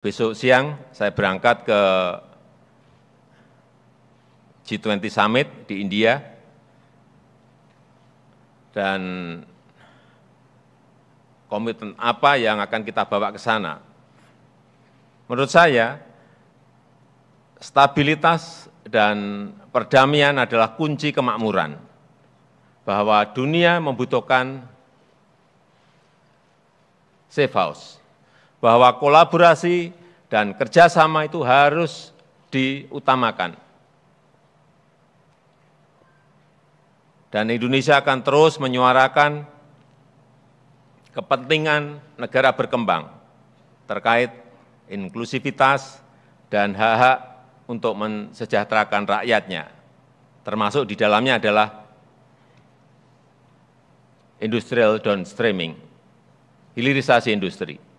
Besok siang saya berangkat ke G20 Summit di India dan komitmen apa yang akan kita bawa ke sana. Menurut saya, stabilitas dan perdamaian adalah kunci kemakmuran, bahwa dunia membutuhkan safe house, bahwa kolaborasi dan kerjasama itu harus diutamakan. Dan Indonesia akan terus menyuarakan kepentingan negara berkembang terkait inklusivitas dan hak-hak untuk mensejahterakan rakyatnya. Termasuk di dalamnya adalah industrial downstreaming, hilirisasi industri.